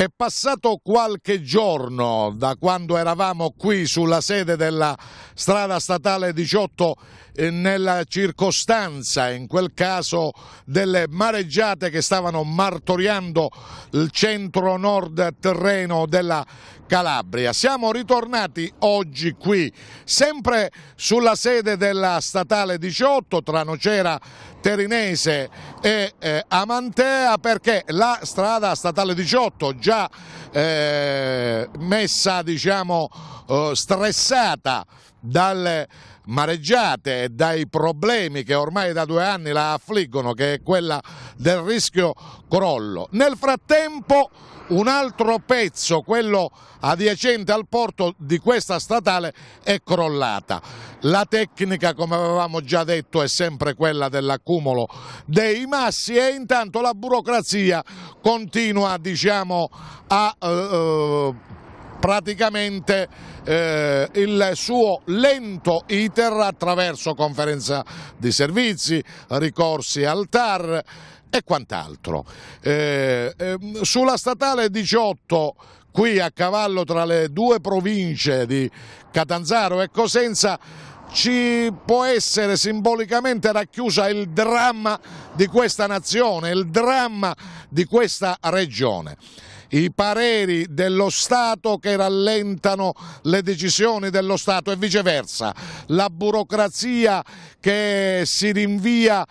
È passato qualche giorno da quando eravamo qui sulla sede della strada statale 18 eh, nella circostanza, in quel caso, delle mareggiate che stavano martoriando il centro-nord terreno della Calabria. Siamo ritornati oggi qui, sempre sulla sede della statale 18 tra Nocera Terinese e eh, Amantea perché la strada statale 18 già eh, messa diciamo eh, stressata dalle mareggiate dai problemi che ormai da due anni la affliggono, che è quella del rischio crollo. Nel frattempo un altro pezzo, quello adiacente al porto di questa statale, è crollata. La tecnica, come avevamo già detto, è sempre quella dell'accumulo dei massi e intanto la burocrazia continua diciamo, a eh, eh praticamente eh, il suo lento iter attraverso conferenza di servizi, ricorsi al TAR e quant'altro. Eh, eh, sulla statale 18 qui a cavallo tra le due province di Catanzaro e Cosenza ci può essere simbolicamente racchiusa il dramma di questa nazione, il dramma di questa regione i pareri dello Stato che rallentano le decisioni dello Stato e viceversa, la burocrazia che si rinvia eh,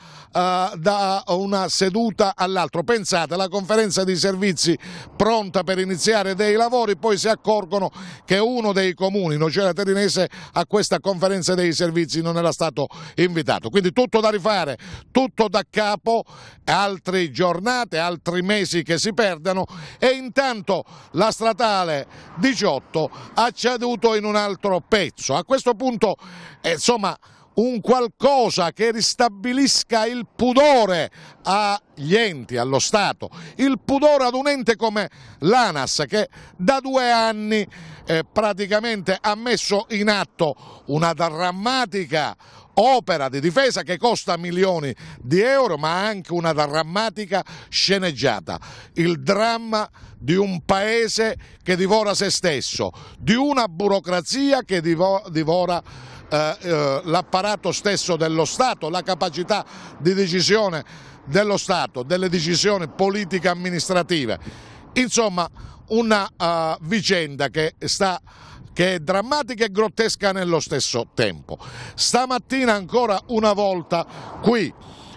da una seduta all'altra. Pensate, la conferenza di servizi pronta per iniziare dei lavori, poi si accorgono che uno dei comuni, Nocera Terinese, a questa conferenza dei servizi non era stato invitato. Quindi tutto da rifare, tutto da capo, altre giornate, altri mesi che si perdono e in intanto la statale 18 ha ceduto in un altro pezzo. A questo punto, eh, insomma, un qualcosa che ristabilisca il pudore agli enti, allo Stato, il pudore ad un ente come l'ANAS che da due anni eh, praticamente ha messo in atto una drammatica opera di difesa che costa milioni di euro, ma anche una drammatica sceneggiata. Il dramma di un paese che divora se stesso, di una burocrazia che divora eh, eh, l'apparato stesso dello Stato, la capacità di decisione dello Stato, delle decisioni politiche amministrative. Insomma, una uh, vicenda che sta che è drammatica e grottesca nello stesso tempo. Stamattina ancora una volta qui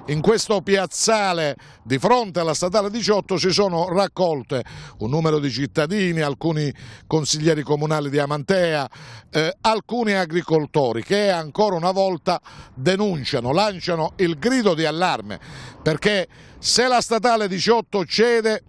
in questo piazzale di fronte alla statale 18 si sono raccolte un numero di cittadini, alcuni consiglieri comunali di Amantea, eh, alcuni agricoltori che ancora una volta denunciano, lanciano il grido di allarme perché se la statale 18 cede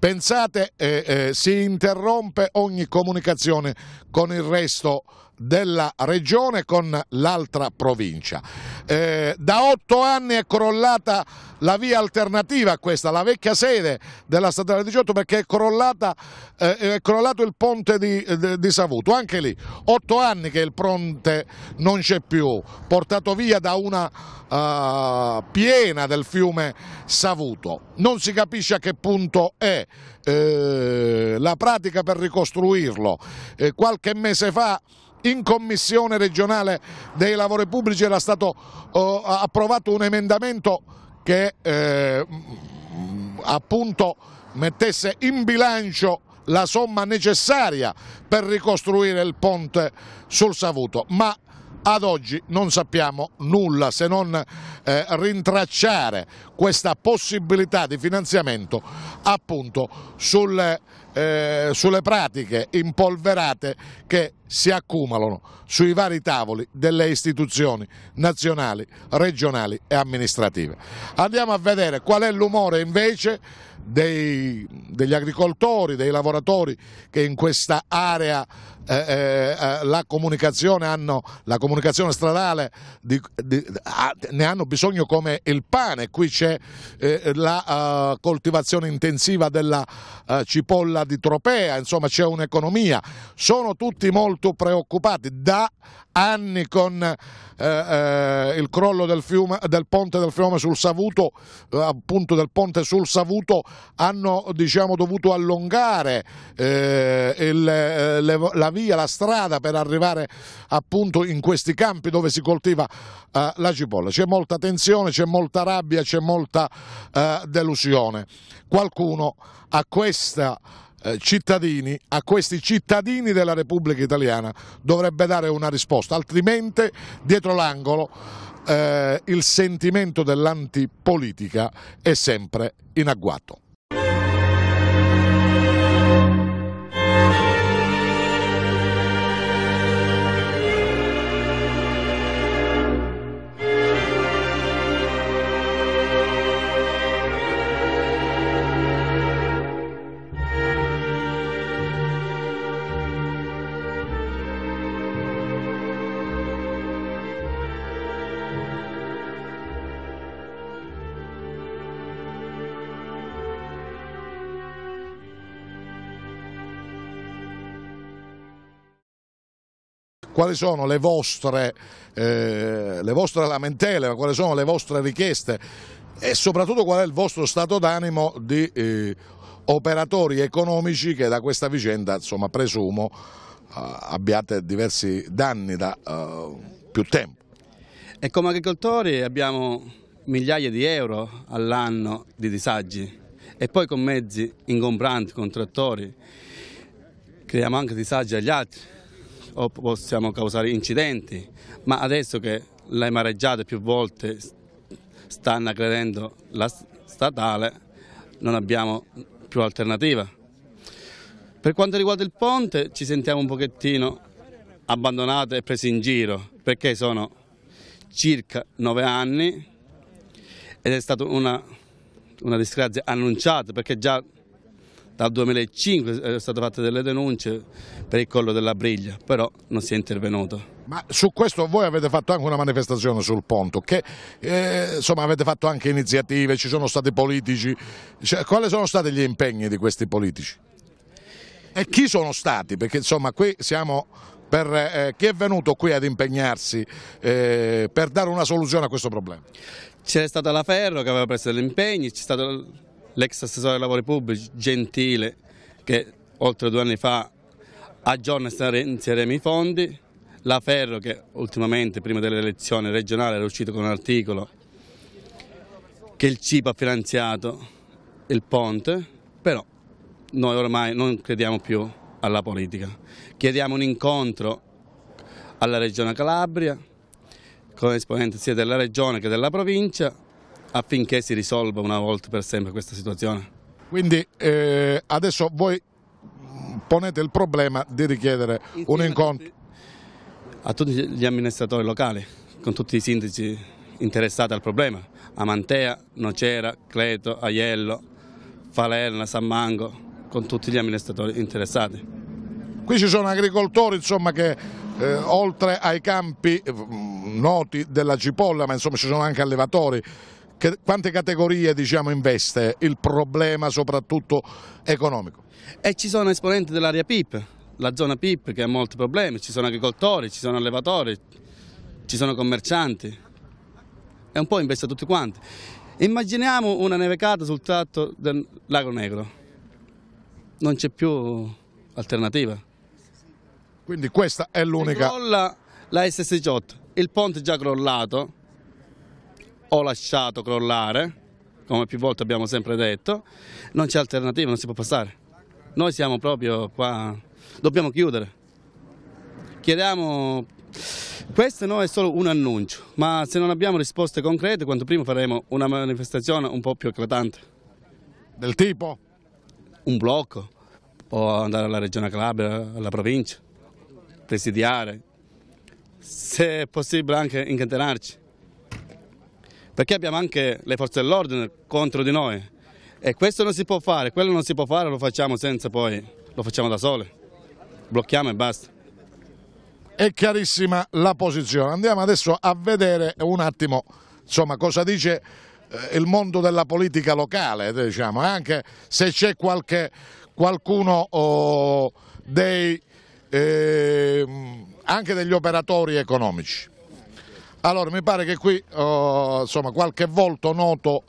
Pensate, eh, eh, si interrompe ogni comunicazione con il resto della regione con l'altra provincia. Eh, da otto anni è crollata la via alternativa a questa, la vecchia sede della statale 18 perché è, crollata, eh, è crollato il ponte di, eh, di, Savuto, anche lì otto anni che il ponte non c'è più, portato via da una uh, piena del fiume Savuto, non si capisce a che punto è eh, la pratica per ricostruirlo, eh, qualche mese fa in commissione regionale dei lavori pubblici era stato eh, approvato un emendamento che eh, appunto mettesse in bilancio la somma necessaria per ricostruire il ponte sul Savuto, ma ad oggi non sappiamo nulla se non eh, rintracciare questa possibilità di finanziamento appunto sulle eh, sulle pratiche impolverate che si accumulano sui vari tavoli delle istituzioni nazionali, regionali e amministrative. Andiamo a vedere qual è l'umore invece dei, degli agricoltori, dei lavoratori che in questa area eh, eh, eh, la, comunicazione hanno, la, comunicazione stradale di, di, a, ne hanno bisogno come il pane, qui c'è eh, la uh, coltivazione intensiva della uh, cipolla di Tropea, insomma c'è un'economia, sono tutti molto preoccupati da anni con eh, eh, il crollo del, fiume, del, ponte del fiume sul Savuto, eh, appunto del ponte sul Savuto, hanno diciamo, dovuto allungare il, le, la via via, la strada per arrivare appunto in questi campi dove si coltiva eh, la cipolla. C'è molta tensione, c'è molta rabbia, c'è molta eh, delusione. Qualcuno a questa eh, cittadini, a questi cittadini della Repubblica Italiana dovrebbe dare una risposta, altrimenti dietro l'angolo eh, il sentimento dell'antipolitica è sempre in agguato. quali sono le vostre, eh, le vostre lamentele, quali sono le vostre richieste e soprattutto qual è il vostro stato d'animo di eh, operatori economici che da questa vicenda, insomma, presumo, eh, abbiate diversi danni da eh, più tempo. E come agricoltori abbiamo migliaia di euro all'anno di disagi e poi con mezzi ingombranti, con trattori, creiamo anche disagi agli altri o possiamo causare incidenti, ma adesso che le mareggiate più volte stanno aggredendo la statale non abbiamo più alternativa. Per quanto riguarda il ponte ci sentiamo un pochettino abbandonati e presi in giro perché sono circa nove anni ed è stata una, una disgrazia annunciata perché già dal 2005 sono state fatte delle denunce per il collo della briglia, però non si è intervenuto. Ma su questo voi avete fatto anche una manifestazione sul Ponto, che eh, insomma avete fatto anche iniziative, ci sono stati politici, cioè, quali sono stati gli impegni di questi politici? E chi sono stati? Perché insomma qui siamo per eh, chi è venuto qui ad impegnarsi eh, per dare una soluzione a questo problema? C'è stata la Ferro che aveva preso degli impegni, c'è stato l'ex assessore dei lavori pubblici Gentile che oltre due anni fa aggiorna e insieme i fondi, la Ferro che ultimamente prima dell'elezione regionale era uscito con un articolo che il CIP ha finanziato il ponte, però noi ormai non crediamo più alla politica. Chiediamo un incontro alla Regione Calabria, con esponente sia della Regione che della provincia, affinché si risolva una volta per sempre questa situazione. Quindi eh, adesso voi ponete il problema di richiedere Insieme un incontro a tutti gli amministratori locali, con tutti i sindaci interessati al problema, Amantea, Nocera, Cleto, Aiello, Falerna, San Mango, con tutti gli amministratori interessati. Qui ci sono agricoltori insomma, che eh, oltre ai campi mm, noti della cipolla, ma insomma, ci sono anche allevatori, che, quante categorie diciamo, investe il problema soprattutto economico? E eh, ci sono esponenti dell'area PIP, la zona PIP che ha molti problemi, ci sono agricoltori, ci sono allevatori, ci sono commercianti, è un po' investe tutti quanti. Immaginiamo una nevecata sul tratto del lago Negro, non c'è più alternativa. Quindi questa è l'unica... Crolla la SS18, il ponte già crollato, o lasciato crollare, come più volte abbiamo sempre detto, non c'è alternativa, non si può passare. Noi siamo proprio qua, dobbiamo chiudere. Chiediamo, questo no è solo un annuncio, ma se non abbiamo risposte concrete, quanto prima faremo una manifestazione un po' più eclatante. Del tipo? Un blocco, o andare alla regione Calabria, alla provincia, presidiare, se è possibile anche incantenarci perché abbiamo anche le forze dell'ordine contro di noi e questo non si può fare, quello non si può fare, lo facciamo senza poi, lo facciamo da sole, blocchiamo e basta. È chiarissima la posizione, andiamo adesso a vedere un attimo insomma, cosa dice eh, il mondo della politica locale, diciamo, eh. anche se c'è qualcuno oh, dei, eh, anche degli operatori economici. Allora mi pare che qui oh, insomma, qualche volto noto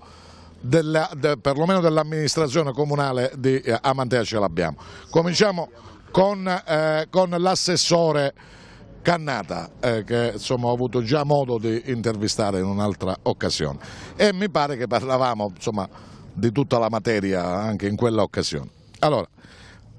della, de, perlomeno dell'amministrazione comunale di eh, Amantea ce l'abbiamo. Cominciamo con, eh, con l'assessore Cannata eh, che insomma, ho avuto già modo di intervistare in un'altra occasione e mi pare che parlavamo insomma, di tutta la materia anche in quella occasione. Allora,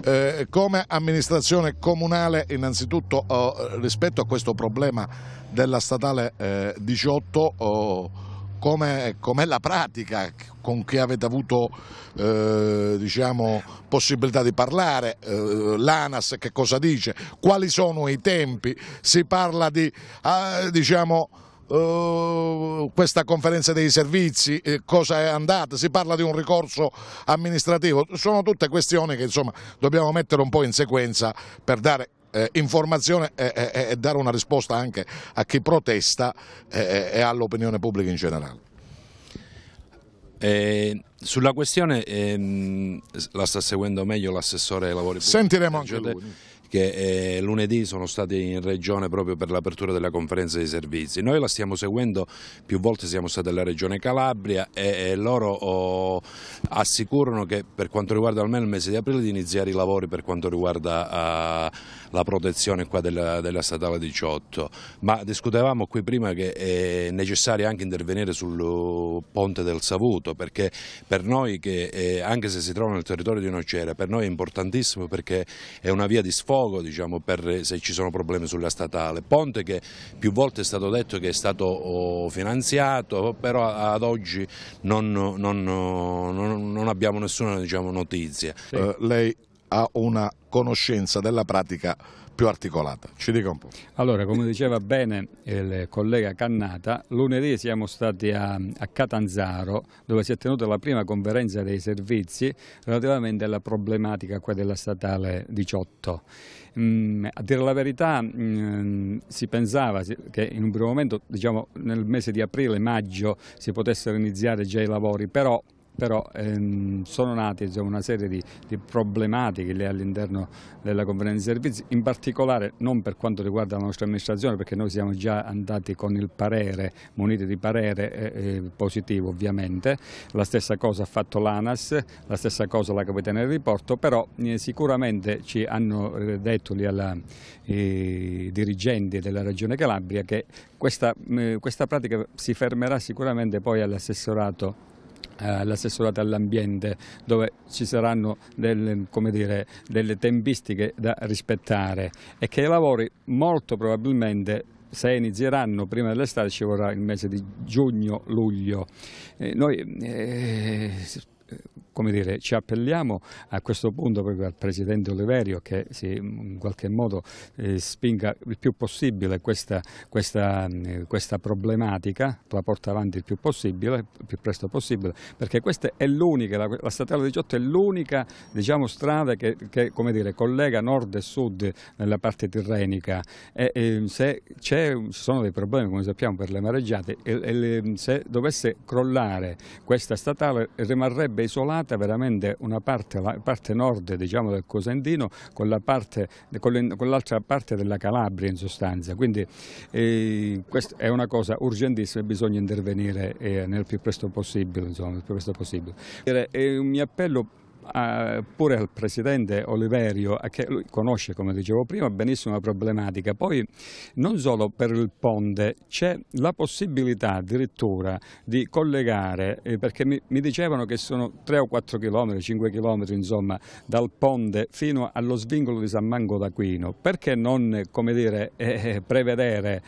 eh, come amministrazione comunale innanzitutto eh, rispetto a questo problema della statale eh, 18 oh, com'è, com la pratica con chi avete avuto eh, diciamo, possibilità di parlare, eh, l'ANAS che cosa dice, quali sono i tempi, si parla di ah, diciamo, eh, questa conferenza dei servizi, eh, cosa è andata, si parla di un ricorso amministrativo, sono tutte questioni che insomma, dobbiamo mettere un po' in sequenza per dare eh, informazione e, e, e, dare una risposta anche a chi protesta e, eh, eh, e all'opinione pubblica in generale. Eh, sulla questione ehm, la sta seguendo meglio l'assessore ai lavori pubblici. Sentiremo anche lui che eh, lunedì sono stati in regione proprio per l'apertura della conferenza dei servizi. Noi la stiamo seguendo, più volte siamo stati alla regione Calabria e, e loro oh, assicurano che per quanto riguarda almeno il mese di aprile di iniziare i lavori per quanto riguarda uh, la protezione della, della, statale 18, ma discutevamo qui prima che è necessario anche intervenire sul ponte del Savuto perché per noi che eh, anche se si trova nel territorio di Nocera per noi è importantissimo perché è una via di sfogo luogo diciamo, per, eh, se ci sono problemi sulla statale. Ponte che più volte è stato detto che è stato oh, finanziato, però ad oggi non, non, non, non abbiamo nessuna diciamo, notizia. Sì. Uh, lei ha una conoscenza della pratica più articolata. Ci dica un po'. Allora, come diceva bene il collega Cannata, lunedì siamo stati a, a Catanzaro dove si è tenuta la prima conferenza dei servizi relativamente alla problematica qua della statale 18. Mm, a dire la verità mm, si pensava che in un primo momento, diciamo nel mese di aprile-maggio, si potessero iniziare già i lavori, però però ehm, sono nate insomma, una serie di, di problematiche all'interno della conferenza di servizi, in particolare non per quanto riguarda la nostra amministrazione perché noi siamo già andati con il parere, muniti di parere eh, eh positivo ovviamente, la stessa cosa ha fatto l'ANAS, la stessa cosa la Capitaneria di Porto, però eh, sicuramente ci hanno eh, detto alla, i eh, dirigenti della Regione Calabria che questa, eh, questa pratica si fermerà sicuramente poi all'assessorato eh, l'assessorato all'ambiente dove ci saranno delle, dire, delle tempistiche da rispettare e che i lavori molto probabilmente se inizieranno prima dell'estate ci vorrà il mese di giugno-luglio. Eh, noi eh, eh, come dire, ci appelliamo a questo punto proprio al Presidente Oliverio che si, in qualche modo eh, spinga il più possibile questa, questa, eh, questa, problematica, la porta avanti il più possibile, il più presto possibile, perché questa è l'unica, la, la, statale 18 è l'unica diciamo, strada che, che dire, collega nord e sud nella parte tirrenica e, e se ci sono dei problemi come sappiamo per le mareggiate e, e, se dovesse crollare questa statale rimarrebbe sarebbe isolata veramente una parte, la parte nord diciamo, del Cosentino con l'altra la parte, parte, della Calabria in sostanza. Quindi eh, questa è una cosa urgentissima e bisogna intervenire eh, nel più presto possibile. Insomma, nel più presto possibile. È un mio appello Ah, pure al Presidente Oliverio, eh, che lui conosce, come dicevo prima, benissimo la problematica. Poi non solo per il ponte, c'è la possibilità addirittura di collegare, eh, perché mi, mi, dicevano che sono 3 o 4 km, 5 km insomma, dal ponte fino allo svincolo di San Mango d'Aquino. Perché non, come dire, eh, eh prevedere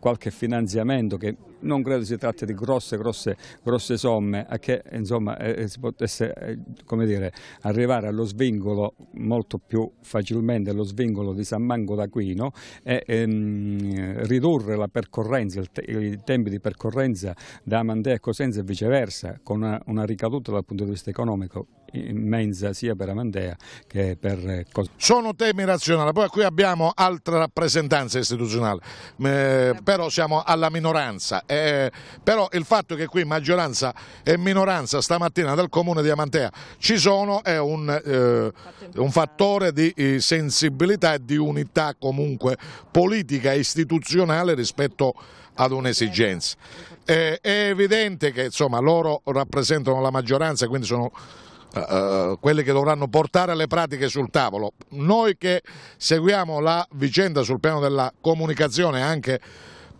qualche finanziamento che non credo si tratti di grosse, grosse, grosse somme a che insomma, eh, eh si potesse eh, dire, arrivare allo svingolo molto più facilmente allo svingolo di San Mango d'Aquino e ehm, ridurre la percorrenza, te i tempi di percorrenza da Mantea a Cosenza e viceversa con una, una ricaduta dal punto di vista economico immensa sia per Amandea che per eh, Cos- Sono temi razionali, poi qui abbiamo altra rappresentanza istituzionale, eh, però siamo alla minoranza, eh, però il fatto che qui maggioranza e minoranza stamattina del comune di Amantea ci sono è un, eh, un fattore di eh, sensibilità e di unità comunque politica e istituzionale rispetto ad un'esigenza. Eh, è evidente che insomma, loro rappresentano la maggioranza, quindi sono uh, quelli che dovranno portare le pratiche sul tavolo. Noi che seguiamo la vicenda sul piano della comunicazione anche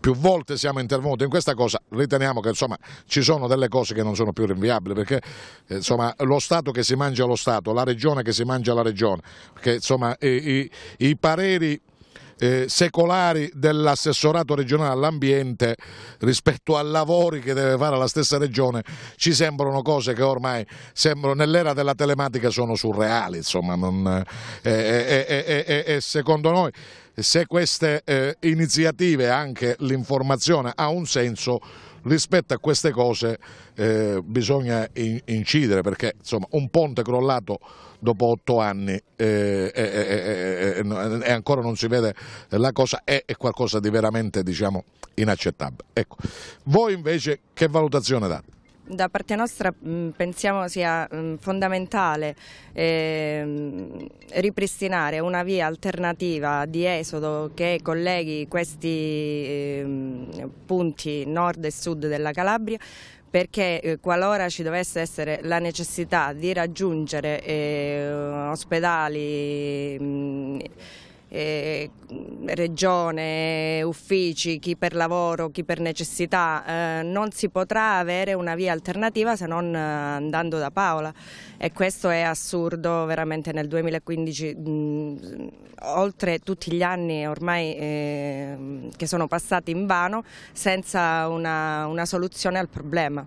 più volte siamo intervenuti in questa cosa, riteniamo che insomma, ci sono delle cose che non sono più rinviabili perché eh, insomma, lo Stato che si mangia lo Stato, la Regione che si mangia la Regione, perché insomma, i, i, i pareri eh, secolari dell'assessorato regionale all'ambiente rispetto a lavori che deve fare la stessa regione ci sembrano cose che ormai nell'era della telematica sono surreali, insomma, non, eh, eh, secondo noi se queste iniziative, anche l'informazione ha un senso, rispetto a queste cose eh, bisogna in, incidere perché insomma, un ponte crollato dopo otto anni e eh, eh, ancora non si vede la cosa è, è qualcosa di veramente diciamo, inaccettabile. Ecco. Voi invece che valutazione date? da parte nostra mh, mm, pensiamo sia mh, mm, fondamentale eh, ripristinare una via alternativa di esodo che colleghi questi eh, punti nord e sud della Calabria perché eh, qualora ci dovesse essere la necessità di raggiungere eh, ospedali mm, eh, regione, uffici, chi per lavoro, chi per necessità, eh, non si potrà avere una via alternativa se non eh, andando da Paola e questo è assurdo veramente nel 2015, mh, oltre tutti gli anni ormai eh, che sono passati in vano senza una, una soluzione al problema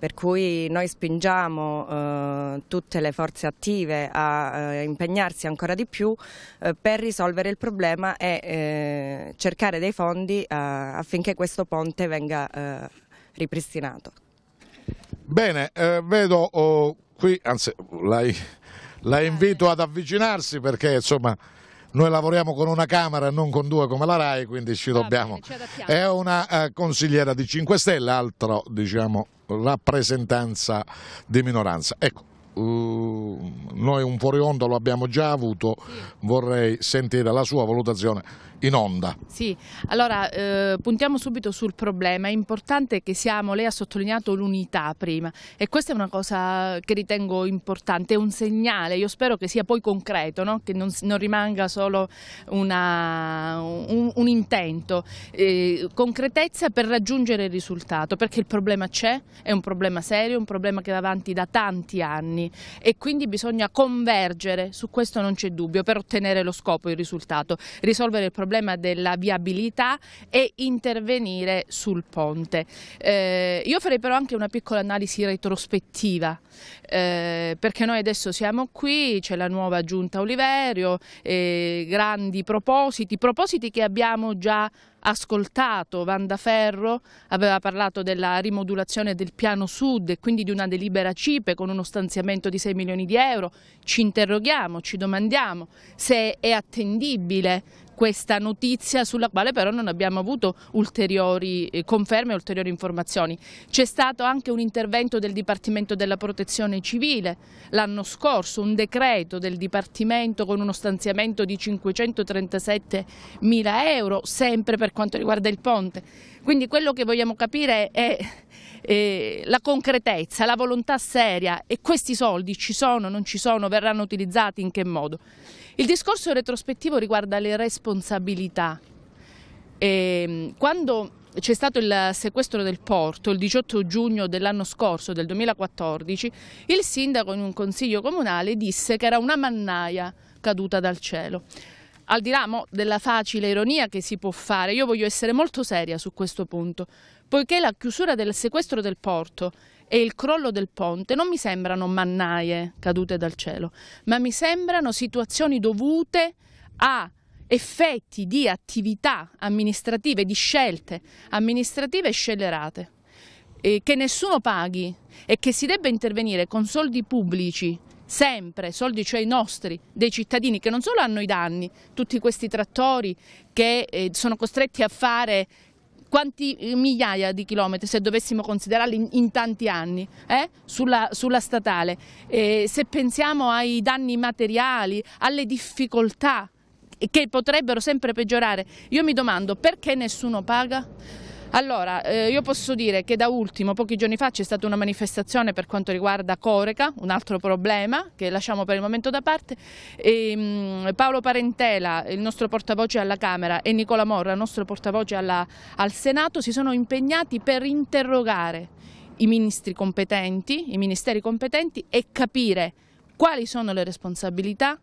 per cui noi spingiamo eh, tutte le forze attive a eh, impegnarsi ancora di più eh, per risolvere il problema e eh, cercare dei fondi eh, affinché questo ponte venga eh, ripristinato. Bene, vedo oh, qui, anzi la, invito ad avvicinarsi perché insomma noi lavoriamo con una Camera e non con due come la RAI, quindi ci dobbiamo. Bene, è una consigliera di 5 Stelle, altro diciamo rappresentanza di minoranza. Ecco, uh, noi un fuoriondo lo abbiamo già avuto, vorrei sentire la sua valutazione in onda. Sì, allora eh, puntiamo subito sul problema, è importante che siamo, lei ha sottolineato l'unità prima e questa è una cosa che ritengo importante, è un segnale, io spero che sia poi concreto, no? che non, non, rimanga solo una, un, un, intento, eh, concretezza per raggiungere il risultato, perché il problema c'è, è un problema serio, un problema che va avanti da tanti anni e quindi bisogna convergere, su questo non c'è dubbio, per ottenere lo scopo, il risultato, risolvere il problema problema della viabilità e intervenire sul ponte. Eh, io farei però anche una piccola analisi retrospettiva, eh, perché noi adesso siamo qui, c'è la nuova giunta Oliverio, eh, grandi propositi, propositi che abbiamo già ascoltato Vanda Ferro aveva parlato della rimodulazione del piano sud e quindi di una delibera CIPE con uno stanziamento di 6 milioni di euro. Ci interroghiamo, ci domandiamo se è attendibile questa notizia sulla quale però non abbiamo avuto ulteriori eh, conferme, ulteriori informazioni. C'è stato anche un intervento del Dipartimento della Protezione Civile l'anno scorso, un decreto del Dipartimento con uno stanziamento di 537 mila euro, sempre per quanto riguarda il ponte. Quindi quello che vogliamo capire è eh, la concretezza, la volontà seria e questi soldi ci sono, non ci sono, verranno utilizzati, in che modo. Il discorso retrospettivo riguarda le responsabilità. E, ehm, quando c'è stato il sequestro del porto il 18 giugno dell'anno scorso, del 2014, il sindaco in un consiglio comunale disse che era una mannaia caduta dal cielo al di là della facile ironia che si può fare, io voglio essere molto seria su questo punto, poiché la chiusura del sequestro del porto e il crollo del ponte non mi sembrano mannaie cadute dal cielo, ma mi sembrano situazioni dovute a effetti di attività amministrative, di scelte amministrative scellerate. che nessuno paghi e che si debba intervenire con soldi pubblici sempre, soldi cioè i nostri, dei cittadini che non solo hanno i danni, tutti questi trattori che eh, sono costretti a fare quanti eh, migliaia di chilometri se dovessimo considerarli in, in tanti anni eh? sulla, sulla, statale, eh, se pensiamo ai danni materiali, alle difficoltà che potrebbero sempre peggiorare, io mi domando perché nessuno paga? Allora, eh, io posso dire che da ultimo, pochi giorni fa, c'è stata una manifestazione per quanto riguarda Coreca, un altro problema che lasciamo per il momento da parte. E, ehm, mh, Paolo Parentela, il nostro portavoce alla Camera, e Nicola Morra, il nostro portavoce alla, al Senato, si sono impegnati per interrogare i ministri competenti, i ministeri competenti e capire quali sono le responsabilità,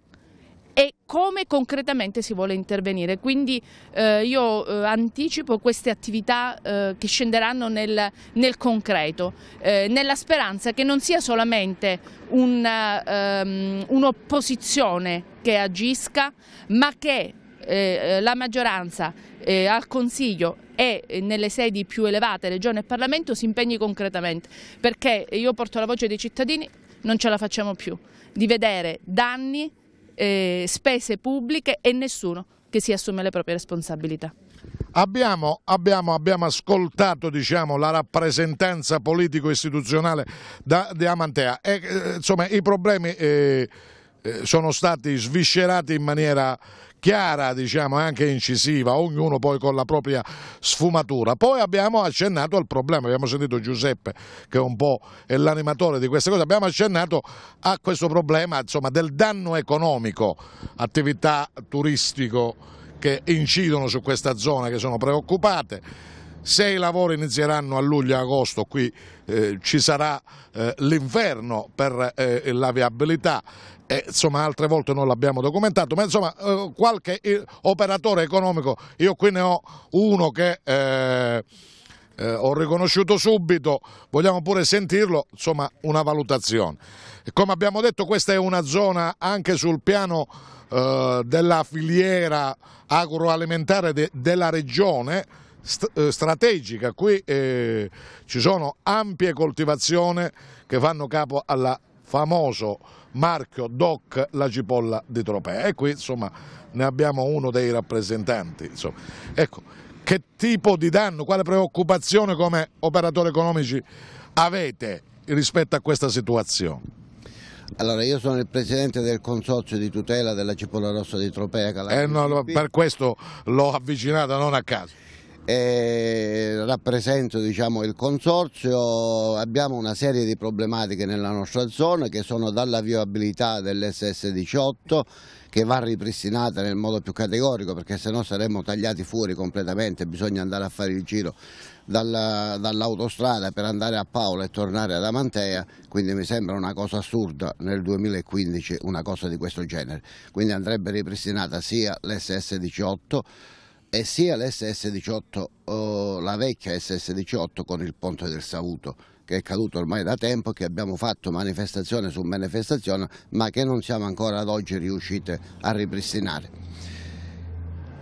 e come concretamente si vuole intervenire. Quindi eh, io eh, anticipo queste attività eh, che scenderanno nel, nel concreto, eh, nella speranza che non sia solamente ehm, un'opposizione um, un che agisca, ma che eh, eh, la maggioranza al Consiglio e nelle sedi più elevate, Regione e Parlamento, si impegni concretamente, perché io porto la voce dei cittadini, non ce la facciamo più, di vedere danni eh, spese pubbliche e nessuno che si assume le proprie responsabilità. Abbiamo, abbiamo, abbiamo, ascoltato diciamo, la rappresentanza politico-istituzionale di Amantea e eh, insomma, i problemi eh, eh, sono stati sviscerati in maniera chiara, diciamo, anche incisiva, ognuno poi con la propria sfumatura. Poi abbiamo accennato al problema, abbiamo sentito Giuseppe che è un po' l'animatore di queste cose, abbiamo accennato a questo problema insomma, del danno economico, attività turistico che incidono su questa zona che sono preoccupate. Se i lavori inizieranno a luglio e agosto qui eh, ci sarà eh, l'inferno per eh, la viabilità e, eh, insomma altre volte non l'abbiamo documentato, ma insomma eh, qualche eh, operatore economico, io qui ne ho uno che... Eh, eh, ho riconosciuto subito, vogliamo pure sentirlo, insomma una valutazione. Come abbiamo detto questa è una zona anche sul piano eh, della filiera agroalimentare de della regione eh, strategica, qui ci sono ampie coltivazioni che fanno capo alla famoso marchio DOC la cipolla di Tropea e qui insomma ne abbiamo uno dei rappresentanti. Insomma. Ecco, che tipo di danno, quale preoccupazione come operatori economici avete rispetto a questa situazione? Allora, io sono il presidente del consorzio di tutela della cipolla rossa di Tropea. Calabria, eh no, per questo l'ho avvicinata non a caso e rappresento diciamo, il consorzio, abbiamo una serie di problematiche nella nostra zona che sono dalla viabilità dell'SS18 che va ripristinata nel modo più categorico perché se no saremmo tagliati fuori completamente, bisogna andare a fare il giro dall'autostrada per andare a Paola e tornare ad Amantea, quindi mi sembra una cosa assurda nel 2015 una cosa di questo genere, quindi andrebbe ripristinata sia l'SS18 e sia l'SS18, la vecchia SS18 con il ponte del Savuto che è caduto ormai da tempo, che abbiamo fatto manifestazione su manifestazione ma che non siamo ancora ad oggi riuscite a ripristinare.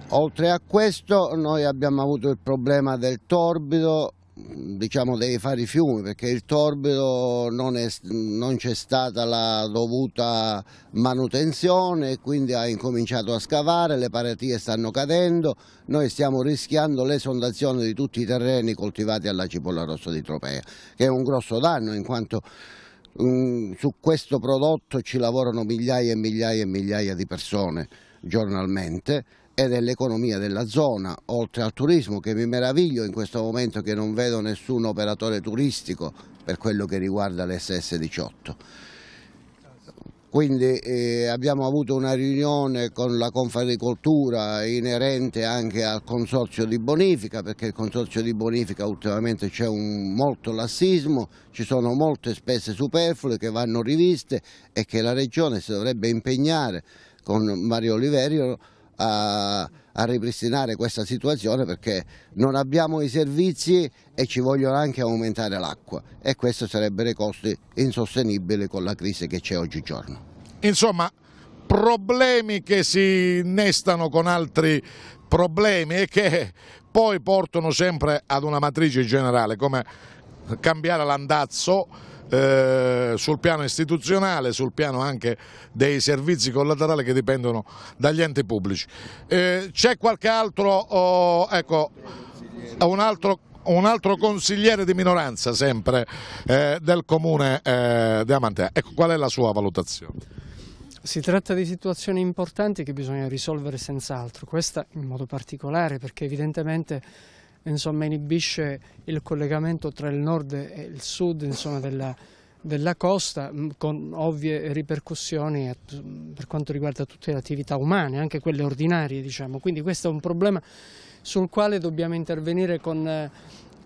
Oltre a questo noi abbiamo avuto il problema del torbido diciamo, dei fari i fiumi perché il torbido non, c'è stata la dovuta manutenzione e quindi ha incominciato a scavare, le paratie stanno cadendo, noi stiamo rischiando l'esondazione di tutti i terreni coltivati alla cipolla rossa di Tropea, che è un grosso danno in quanto um, su questo prodotto ci lavorano migliaia e migliaia e migliaia di persone giornalmente e dell'economia della zona, oltre al turismo che mi meraviglio in questo momento che non vedo nessun operatore turistico per quello che riguarda l'SS18. Quindi eh, abbiamo avuto una riunione con la Confagricoltura inerente anche al consorzio di bonifica, perché il consorzio di bonifica ultimamente c'è molto lassismo, ci sono molte spese superflue che vanno riviste e che la Regione si dovrebbe impegnare con Mario Oliverio a, a, ripristinare questa situazione perché non abbiamo i servizi e ci vogliono anche aumentare l'acqua e questi sarebbero i costi insostenibili con la crisi che c'è oggigiorno. Insomma, problemi che si innestano con altri problemi e che poi portano sempre ad una matrice generale come cambiare l'andazzo eh, sul piano istituzionale, sul piano anche dei servizi collaterali che dipendono dagli enti pubblici. Eh, C'è qualche altro, oh, ecco, un altro un altro consigliere di minoranza sempre eh, del comune eh, di Amantea. Ecco, qual è la sua valutazione? Si tratta di situazioni importanti che bisogna risolvere senz'altro, questa in modo particolare perché evidentemente insomma, inibisce il collegamento tra il nord e il sud insomma, della, della, costa con ovvie ripercussioni per quanto riguarda tutte le attività umane, anche quelle ordinarie. Diciamo. Quindi questo è un problema sul quale dobbiamo intervenire con eh,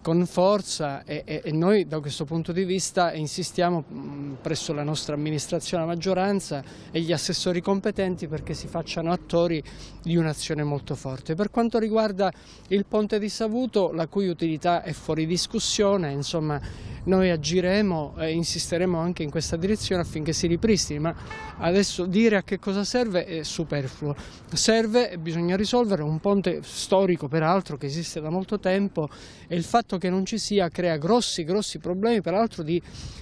con forza e, e, noi da questo punto di vista insistiamo mm, presso la nostra amministrazione, la maggioranza e gli assessori competenti perché si facciano attori di un'azione molto forte. Per quanto riguarda il ponte di Savuto, la cui utilità è fuori discussione, insomma noi agiremo e insisteremo anche in questa direzione affinché si ripristini, ma adesso dire a che cosa serve è superfluo. Serve, bisogna risolvere un ponte storico peraltro che esiste da molto tempo e il fatto fatto che non ci sia crea grossi grossi problemi peraltro di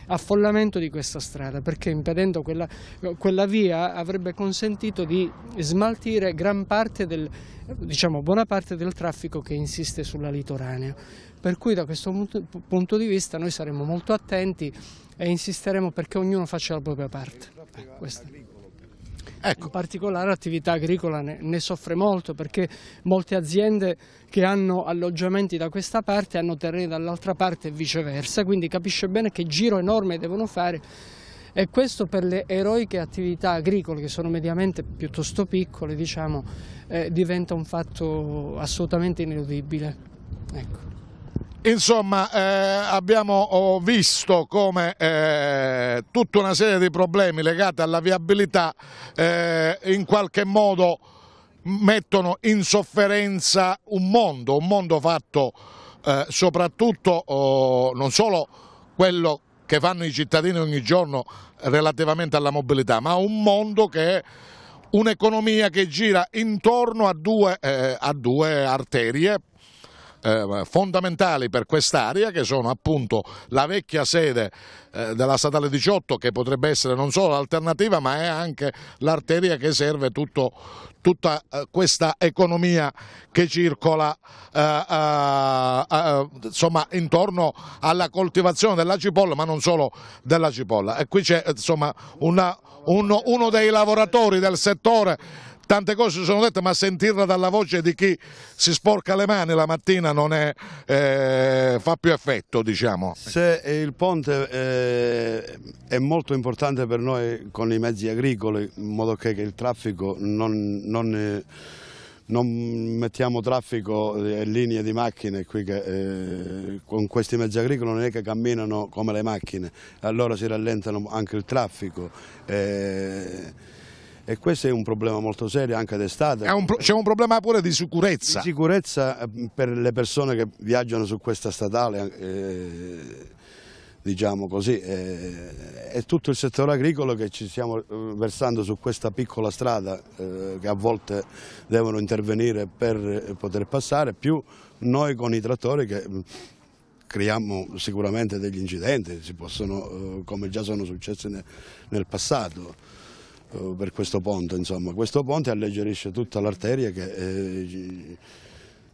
affollamento di questa strada perché impedendo quella, quella via avrebbe consentito di smaltire gran parte del, diciamo, buona parte del traffico che insiste sulla litoranea. Per cui da questo punto di vista noi saremo molto attenti e insisteremo perché ognuno faccia la propria parte. Eh, Ecco. In particolare l'attività agricola ne, ne, soffre molto perché molte aziende che hanno alloggiamenti da questa parte hanno terreni dall'altra parte e viceversa, quindi capisce bene che giro enorme devono fare e questo per le eroiche attività agricole che sono mediamente piuttosto piccole diciamo, eh, diventa un fatto assolutamente ineludibile. Ecco. Insomma, eh, abbiamo visto come eh, tutta una serie di problemi legati alla viabilità eh, in qualche modo mettono in sofferenza un mondo, un mondo fatto eh, soprattutto oh, non solo quello che fanno i cittadini ogni giorno relativamente alla mobilità, ma un mondo che è un'economia che gira intorno a due, eh, a due arterie eh, fondamentali per quest'area che sono appunto la vecchia sede eh, della statale 18 che potrebbe essere non solo l'alternativa ma è anche l'arteria che serve tutto, tutta eh, questa economia che circola eh, eh, eh, insomma, intorno alla coltivazione della cipolla ma non solo della cipolla e qui c'è insomma una, uno, uno dei lavoratori del settore tante cose sono dette, ma sentirla dalla voce di chi si sporca le mani la mattina non è, eh, fa più effetto. Diciamo. Se il ponte eh, è molto importante per noi con i mezzi agricoli, in modo che, il traffico non... non è eh, non mettiamo traffico e eh, linee di macchine qui che, eh, con questi mezzi agricoli non è che camminano come le macchine, allora si rallentano anche il traffico. Eh e questo è un problema molto serio anche d'estate. C'è un problema pure di sicurezza. Di sicurezza eh, per le persone che viaggiano su questa statale, eh, diciamo così, eh, è tutto il settore agricolo che ci stiamo eh, versando su questa piccola strada eh, che a volte devono intervenire per eh, poter passare, più noi con i trattori che mm, creiamo sicuramente degli incidenti, si possono, come già sono successi nel passato. Eh, per questo ponte. Insomma. Questo ponte alleggerisce tutta l'arteria che eh,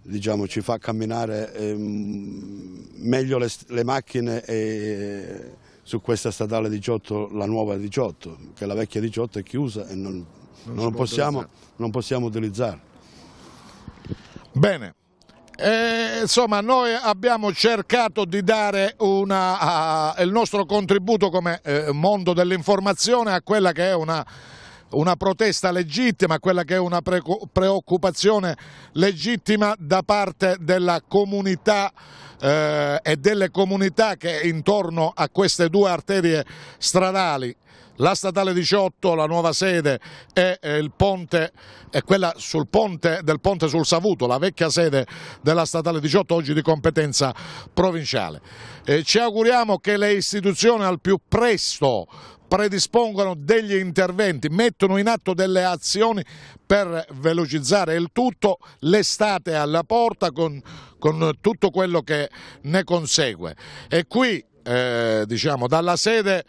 diciamo, ci fa camminare eh, meglio le, le macchine e, su questa statale 18, la nuova 18, che la vecchia 18 è chiusa e non, non, non possiamo, non possiamo utilizzarla. Bene. Eh, insomma noi abbiamo cercato di dare una, uh, il nostro contributo come uh, mondo dell'informazione a quella che è una, una protesta legittima, a quella che è una pre preoccupazione legittima da parte della comunità eh, e delle comunità che intorno a queste due arterie stradali la statale 18, la nuova sede e il ponte, è quella sul ponte del ponte sul Savuto, la vecchia sede della statale 18 oggi di competenza provinciale. E ci auguriamo che le istituzioni al più presto predispongano degli interventi, mettono in atto delle azioni per velocizzare il tutto, l'estate è alla porta con, con, tutto quello che ne consegue. E qui, eh, diciamo, dalla sede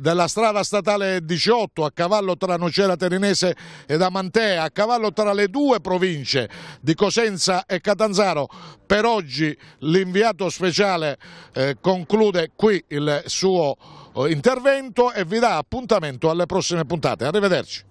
della strada statale 18 a cavallo tra Nocera Terinese ed Amantea, a cavallo tra le due province di Cosenza e Catanzaro. Per oggi l'inviato speciale eh, conclude qui il suo eh, intervento e vi dà appuntamento alle prossime puntate. Arrivederci.